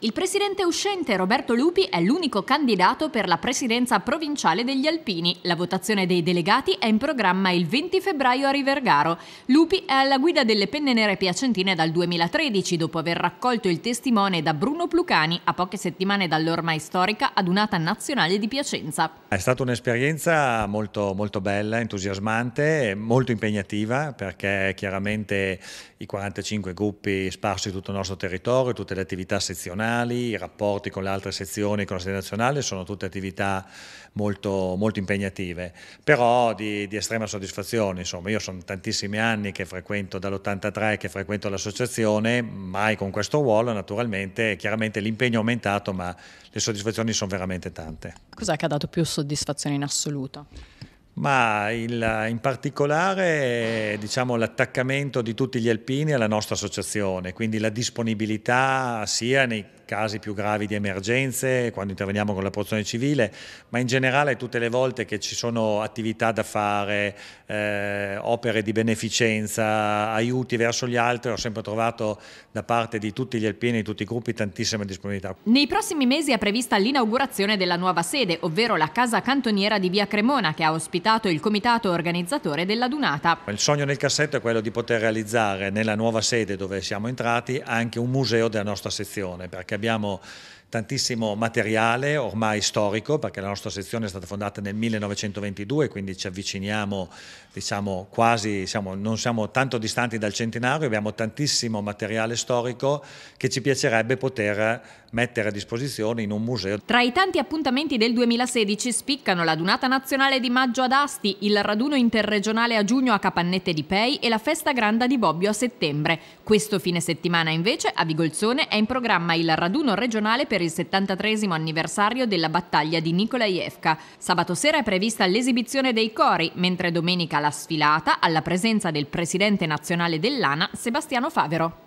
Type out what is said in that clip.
Il presidente uscente Roberto Lupi è l'unico candidato per la presidenza provinciale degli Alpini. La votazione dei delegati è in programma il 20 febbraio a Rivergaro. Lupi è alla guida delle Penne Nere Piacentine dal 2013 dopo aver raccolto il testimone da Bruno Plucani a poche settimane dall'ormai storica adunata nazionale di Piacenza. È stata un'esperienza molto, molto bella, entusiasmante, molto impegnativa perché chiaramente i 45 gruppi sparsi tutto il nostro territorio, tutte le attività sezionali nazionali, i rapporti con le altre sezioni, con la sede nazionale, sono tutte attività molto, molto impegnative, però di, di, estrema soddisfazione. Insomma, io sono tantissimi anni che frequento, dall'83 che frequento l'associazione, mai con questo ruolo, naturalmente, chiaramente l'impegno è aumentato, ma le soddisfazioni sono veramente tante. Cos'è che ha dato più soddisfazione in assoluto? Ma il, in particolare diciamo, l'attaccamento di tutti gli alpini alla nostra associazione, quindi la disponibilità sia nei casi più gravi di emergenze, quando interveniamo con la protezione civile, ma in generale tutte le volte che ci sono attività da fare, eh, opere di beneficenza, aiuti verso gli altri, ho sempre trovato da parte di tutti gli alpini, e di tutti i gruppi, tantissima disponibilità. Nei prossimi mesi è prevista l'inaugurazione della nuova sede, ovvero la casa cantoniera di Via Cremona, che ha ospitato il comitato organizzatore della Dunata. Il sogno nel cassetto è quello di poter realizzare nella nuova sede dove siamo entrati anche un museo della nostra sezione, perché abbiamo tantissimo materiale ormai storico, perché la nostra sezione è stata fondata nel 1922, quindi ci avviciniamo, diciamo, quasi, siamo, non siamo tanto distanti dal centenario, abbiamo tantissimo materiale storico che ci piacerebbe poter mettere a disposizione in un museo. Tra i tanti appuntamenti del 2016 spiccano la Dunata Nazionale di Maggio ad Asti, il raduno interregionale a giugno a Capannette di Pei e la Festa Granda di Bobbio a settembre. Questo fine settimana invece a Vigolzone è in programma il raduno regionale per per il 73 anniversario della battaglia di Nikolaevka. Sabato sera è prevista l'esibizione dei cori, mentre domenica la sfilata alla presenza del presidente nazionale dell'ANA, Sebastiano Favero.